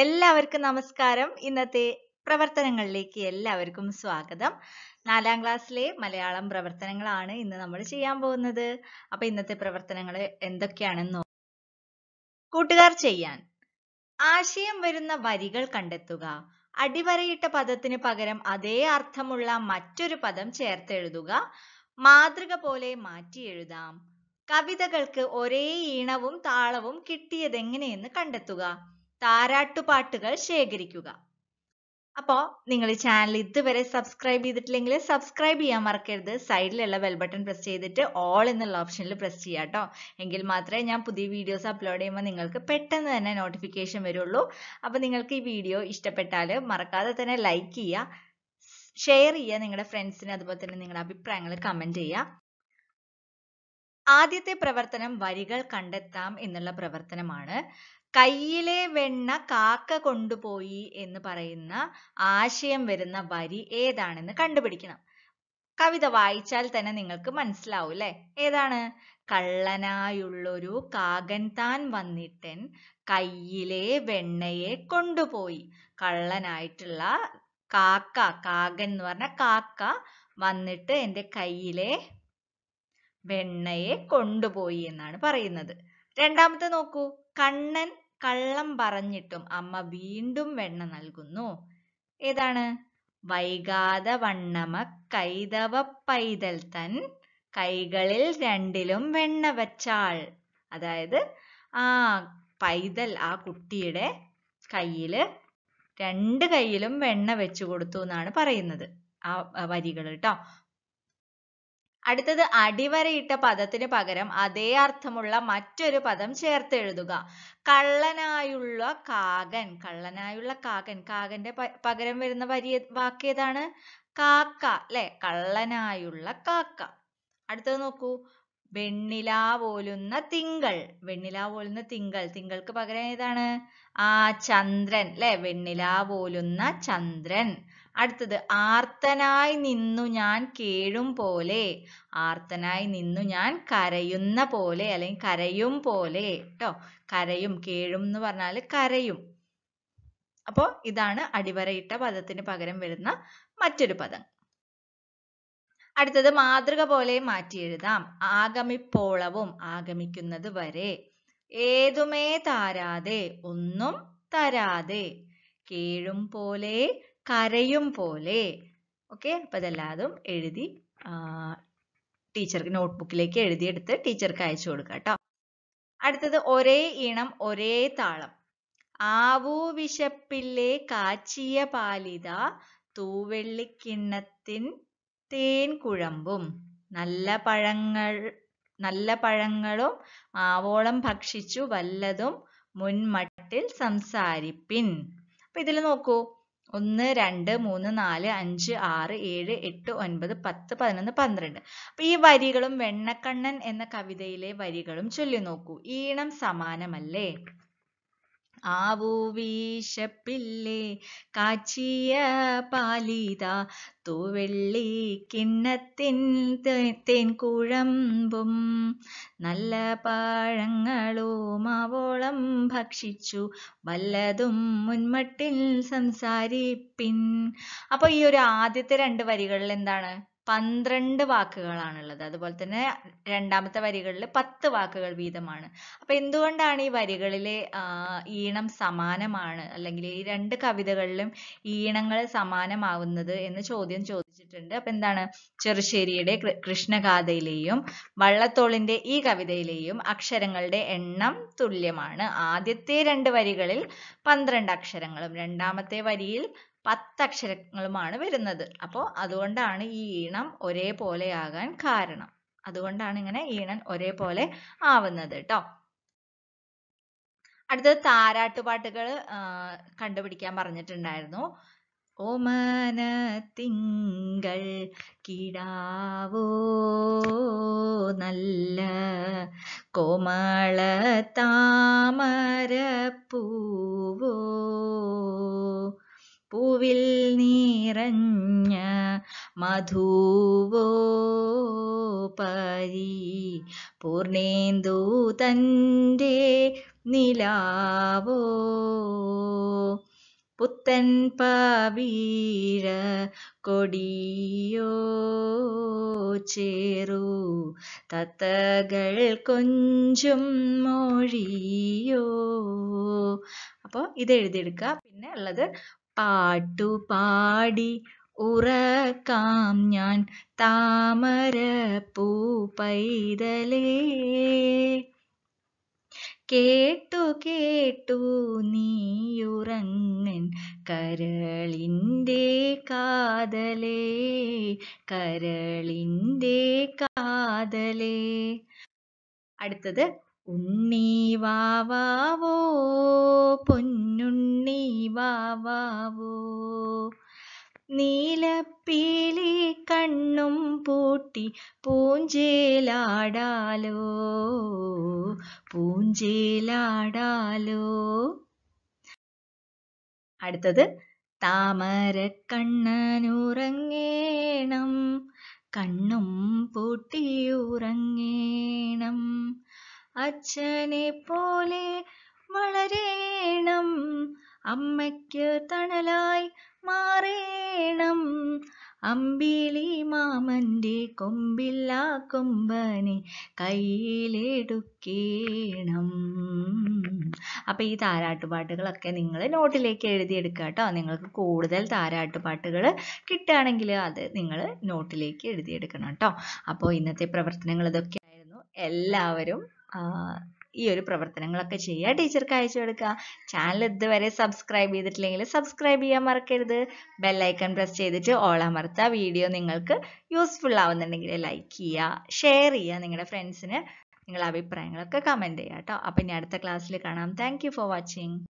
എല്ലാവർക്കും നമസ്കാരം ഇന്നത്തെ പ്രവർത്തനങ്ങളിലേക്ക് എല്ലാവർക്കും സ്വാഗതം നാലാം ക്ലാസ്സിലെ മലയാളം പ്രവർത്തനങ്ങളാണ് ഇന്ന് നമ്മൾ ചെയ്യാൻ പോകുന്നത് അപ്പൊ ഇന്നത്തെ പ്രവർത്തനങ്ങൾ എന്തൊക്കെയാണെന്ന് കൂട്ടുകാർ ചെയ്യാൻ ആശയം വരുന്ന വരികൾ കണ്ടെത്തുക അടിവരയിട്ട പദത്തിന് പകരം അതേ അർത്ഥമുള്ള മറ്റൊരു പദം ചേർത്തെഴുതുക മാതൃക പോലെ മാറ്റി എഴുതാം കവിതകൾക്ക് ഒരേ ഈണവും താളവും കിട്ടിയതെങ്ങനെയെന്ന് കണ്ടെത്തുക താരാട്ടുപാട്ടുകൾ ശേഖരിക്കുക അപ്പോൾ നിങ്ങൾ ഈ ചാനൽ ഇതുവരെ സബ്സ്ക്രൈബ് ചെയ്തിട്ടില്ലെങ്കിൽ സബ്സ്ക്രൈബ് ചെയ്യാൻ മറക്കരുത് സൈഡിലുള്ള ബെൽ ബട്ടൺ പ്രസ് ചെയ്തിട്ട് ഓൾ എന്നുള്ള ഓപ്ഷനിൽ പ്രസ് ചെയ്യുക കേട്ടോ എങ്കിൽ മാത്രമേ ഞാൻ പുതിയ വീഡിയോസ് അപ്ലോഡ് ചെയ്യുമ്പോൾ നിങ്ങൾക്ക് പെട്ടെന്ന് തന്നെ നോട്ടിഫിക്കേഷൻ വരുള്ളൂ അപ്പോൾ നിങ്ങൾക്ക് ഈ വീഡിയോ ഇഷ്ടപ്പെട്ടാൽ മറക്കാതെ തന്നെ ലൈക്ക് ചെയ്യുക ഷെയർ ചെയ്യുക നിങ്ങളുടെ ഫ്രണ്ട്സിന് അതുപോലെ തന്നെ നിങ്ങളുടെ അഭിപ്രായങ്ങൾ കമൻറ്റ് ചെയ്യുക ആദ്യത്തെ പ്രവർത്തനം വരികൾ കണ്ടെത്താം എന്നുള്ള പ്രവർത്തനമാണ് കയ്യിലെ വെണ്ണ കാക്ക കൊണ്ടുപോയി എന്ന് പറയുന്ന ആശയം വരുന്ന വരി ഏതാണെന്ന് കണ്ടുപിടിക്കണം കവിത വായിച്ചാൽ തന്നെ നിങ്ങൾക്ക് മനസ്സിലാവും അല്ലെ ഏതാണ് കള്ളനായുള്ളൊരു കാകൻ താൻ വന്നിട്ടൻ കയ്യിലെ വെണ്ണയെ കൊണ്ടുപോയി കള്ളനായിട്ടുള്ള കാക്ക കാകൻ എന്ന് പറഞ്ഞ കാക്ക വന്നിട്ട് എൻ്റെ കയ്യിലെ വെണ്ണയെ കൊണ്ടുപോയി എന്നാണ് പറയുന്നത് രണ്ടാമത്തെ നോക്കൂ കണ്ണൻ കള്ളം പറഞ്ഞിട്ടും അമ്മ വീണ്ടും വെണ്ണ നൽകുന്നു ഏതാണ് വൈകാത വണ്ണമ കൈതവ പൈതൽ തൻ കൈകളിൽ രണ്ടിലും വെണ്ണ വച്ചാൾ അതായത് ആ പൈതൽ ആ കുട്ടിയുടെ കയ്യില് രണ്ട് കൈയിലും വെണ്ണ വെച്ചു കൊടുത്തു എന്നാണ് പറയുന്നത് ആ വരികൾ കേട്ടോ അടുത്തത് അടിവരയിട്ട പദത്തിന് പകരം അതേ അർത്ഥമുള്ള മറ്റൊരു പദം ചേർത്തെഴുതുക കള്ളനായുള്ള കാകൻ കള്ളനായുള്ള കാകൻ കാകന്റെ പകരം വരുന്ന വരി വാക്കേതാണ് കാക്ക അല്ലെ കള്ളനായുള്ള കാക്ക അടുത്തത് നോക്കൂ വെണ്ണില പോലുന്ന തിങ്കൾ വെണ്ണില പോലുന്ന തിങ്കൾ തിങ്കൾക്ക് പകരം ഏതാണ് ആ ചന്ദ്രൻ അല്ലെ വെണ്ണില പോലുന്ന ചന്ദ്രൻ അടുത്തത് ആർത്തനായി നിന്നു ഞാൻ കേഴും പോലെ ആർത്തനായി നിന്നു ഞാൻ കരയുന്ന പോലെ അല്ലെങ്കിൽ കരയും പോലെ കേട്ടോ കരയും കേഴും എന്ന് പറഞ്ഞാൽ കരയും അപ്പോൾ ഇതാണ് അടിവരയിട്ട പദത്തിന് പകരം വരുന്ന മറ്റൊരു പദം അടുത്തത് മാതൃക പോലെ മാറ്റി എഴുതാം ആഗമിപ്പോളവും ആഗമിക്കുന്നത് വരെ ഏതുമേ താരാതെ ഒന്നും തരാതെ കേഴും പോലെ കരയും പോലെ ഓക്കെ അപ്പൊ ഇതെല്ലാതും എഴുതി ടീച്ചർക്ക് നോട്ട്ബുക്കിലേക്ക് എഴുതിയെടുത്ത് ടീച്ചർക്ക് അയച്ചു കൊടുക്കുക കേട്ടോ അടുത്തത് ഒരേ ഈണം ഒരേ താളം ആവൂ വിശപ്പില്ലേ കാച്ചിയ പാലിത തൂവെള്ളിക്കിണ്ണത്തിൻ തേൻ കുഴമ്പും നല്ല പഴങ്ങൾ നല്ല പഴങ്ങളും ആവോളം ഭക്ഷിച്ചു വല്ലതും മുൻമട്ടിൽ സംസാരിപ്പിൻ അപ്പൊ ഇതിൽ നോക്കൂ ഒന്ന് രണ്ട് മൂന്ന് നാല് അഞ്ച് ആറ് ഏഴ് എട്ട് ഒൻപത് പത്ത് പതിനൊന്ന് പന്ത്രണ്ട് അപ്പൊ ഈ വരികളും വെണ്ണക്കണ്ണൻ എന്ന കവിതയിലെ വരികളും ചൊല്ലി നോക്കൂ ഈണം സമാനമല്ലേ ആവൂ വീശപ്പില്ലേ കാച്ചിയ പാലിത തൂവെള്ളി കിണ്ണത്തിൻ തേൻകുഴമ്പും നല്ല പഴങ്ങളും മാവോളം ഭക്ഷിച്ചു വല്ലതും മുൻമട്ടിൽ സംസാരിപ്പിൻ അപ്പോൾ ഈ ഒരു ആദ്യത്തെ രണ്ട് വരികളിൽ എന്താണ് പന്ത്രണ്ട് വാക്കുകളാണുള്ളത് അതുപോലെ തന്നെ രണ്ടാമത്തെ വരികളിൽ പത്ത് വാക്കുകൾ വീതമാണ് അപ്പൊ എന്തുകൊണ്ടാണ് ഈ വരികളിലെ ഈണം സമാനമാണ് അല്ലെങ്കിൽ ഈ രണ്ട് കവിതകളിലും ഈണങ്ങൾ സമാനമാവുന്നത് എന്ന് ചോദ്യം ചോദിച്ചിട്ടുണ്ട് അപ്പൊ എന്താണ് ചെറുശ്ശേരിയുടെ കൃഷ്ണഗാഥയിലെയും വള്ളത്തോളിന്റെ ഈ കവിതയിലെയും അക്ഷരങ്ങളുടെ എണ്ണം തുല്യമാണ് ആദ്യത്തെ രണ്ട് വരികളിൽ പന്ത്രണ്ട് അക്ഷരങ്ങളും രണ്ടാമത്തെ വരിയിൽ പത്തക്ഷരങ്ങളുമാണ് വരുന്നത് അപ്പോൾ അതുകൊണ്ടാണ് ഈ ഈണം ഒരേപോലെയാകാൻ കാരണം അതുകൊണ്ടാണ് ഇങ്ങനെ ഈണൻ ഒരേപോലെ ആവുന്നത് കേട്ടോ അടുത്തത് താരാട്ടുപാട്ടുകൾ കണ്ടുപിടിക്കാൻ പറഞ്ഞിട്ടുണ്ടായിരുന്നു ഓമന തിങ്കൾ കിടാവോ നല്ല കോമള പൂവോ പൂവിൽ നീറഞ്ഞ മധുവോ പരി പൂർണേന്ദു തൻ്റെ നിലാവോ പുത്തൻ പാവീര കൊടിയോ ചേറു തത്തകൾ കൊഞ്ചും മൊഴിയോ അപ്പോൾ ഇത് എഴുതിയെടുക്കുക പിന്നെ ഉള്ളത് പാട്ടുപാടി ഉറക്കാം ഞാൻ പൂ പൈതലേ കേട്ടു കേട്ടു നീയുറങ്ങൻ കരളിൻ്റെ കാതലേ കരളിൻ്റെ കാതലേ അടുത്തത് ഉണ്ണി വാവാവോ പൊന്നുണ്ണി നീലപ്പീലി കണ്ണും പൂട്ടി പൂഞ്ചേലാടാലോ പൂഞ്ചേലാടാലോ അടുത്തത് കണ്ണനുറങ്ങേണം കണ്ണും പൂട്ടി അച്ഛനെ പോലെ വളരേണം അമ്മയ്ക്ക് തണലായി മാറേണം അമ്പിളി മാമന്റെ കൊമ്പില്ലാ കൊമ്പനെ കയ്യിലെടുക്കേണം അപ്പോൾ ഈ താരാട്ടുപാട്ടുകളൊക്കെ നിങ്ങൾ നോട്ടിലേക്ക് എഴുതിയെടുക്കുക കേട്ടോ നിങ്ങൾക്ക് കൂടുതൽ താരാട്ടുപാട്ടുകൾ കിട്ടുകയാണെങ്കിൽ അത് നിങ്ങൾ നോട്ടിലേക്ക് എഴുതിയെടുക്കണം കേട്ടോ അപ്പോൾ ഇന്നത്തെ പ്രവർത്തനങ്ങൾ ഇതൊക്കെ ആയിരുന്നു എല്ലാവരും ഈ ഒരു പ്രവർത്തനങ്ങളൊക്കെ ചെയ്യുക ടീച്ചർക്ക് അയച്ചു കൊടുക്കുക ചാനൽ ഇതുവരെ സബ്സ്ക്രൈബ് ചെയ്തിട്ടില്ലെങ്കിൽ സബ്സ്ക്രൈബ് ചെയ്യാൻ മറക്കരുത് ബെല്ലൈക്കൺ പ്രസ് ചെയ്തിട്ട് ഓൾ അമർത്തുക വീഡിയോ നിങ്ങൾക്ക് യൂസ്ഫുൾ ആവുന്നുണ്ടെങ്കിൽ ലൈക്ക് ചെയ്യുക ഷെയർ ചെയ്യുക നിങ്ങളുടെ ഫ്രണ്ട്സിന് നിങ്ങളുടെ അഭിപ്രായങ്ങളൊക്കെ കമൻറ്റ് ചെയ്യുക കേട്ടോ അപ്പം ഇനി അടുത്ത ക്ലാസ്സിൽ കാണാം താങ്ക് ഫോർ വാച്ചിങ്